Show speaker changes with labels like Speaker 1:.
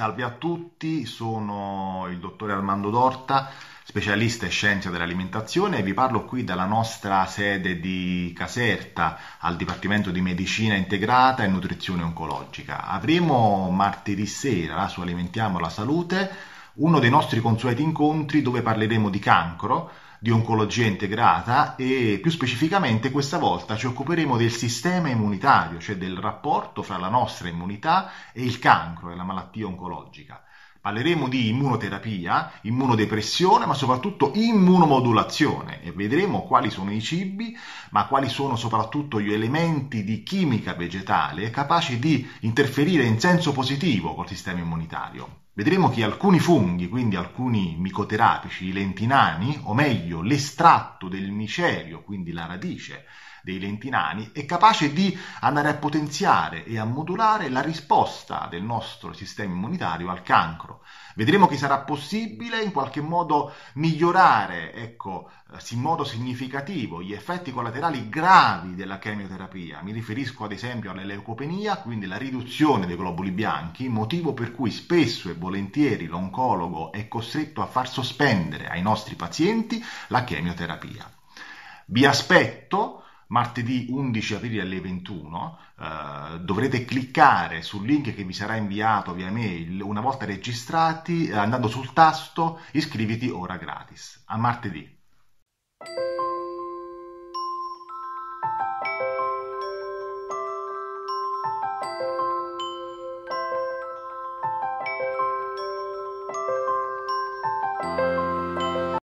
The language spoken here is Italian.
Speaker 1: Salve a tutti, sono il dottore Armando Dorta, specialista in scienze dell'alimentazione e vi parlo qui dalla nostra sede di Caserta al Dipartimento di Medicina Integrata e Nutrizione Oncologica. Avremo martedì sera su Alimentiamo la Salute uno dei nostri consueti incontri dove parleremo di cancro di oncologia integrata e più specificamente questa volta ci occuperemo del sistema immunitario, cioè del rapporto fra la nostra immunità e il cancro e la malattia oncologica. Parleremo di immunoterapia, immunodepressione, ma soprattutto immunomodulazione e vedremo quali sono i cibi, ma quali sono soprattutto gli elementi di chimica vegetale capaci di interferire in senso positivo col sistema immunitario. Vedremo che alcuni funghi, quindi alcuni micoterapici, i lentinani, o meglio l'estratto del micelio, quindi la radice, dei lentinani è capace di andare a potenziare e a modulare la risposta del nostro sistema immunitario al cancro. Vedremo che sarà possibile in qualche modo migliorare, ecco, in modo significativo gli effetti collaterali gravi della chemioterapia. Mi riferisco ad esempio all'eleucopenia, quindi la riduzione dei globuli bianchi, motivo per cui spesso e volentieri l'oncologo è costretto a far sospendere ai nostri pazienti la chemioterapia. Vi aspetto martedì 11 aprile alle 21 eh, dovrete cliccare sul link che vi sarà inviato via mail una volta registrati eh, andando sul tasto iscriviti ora gratis. A martedì.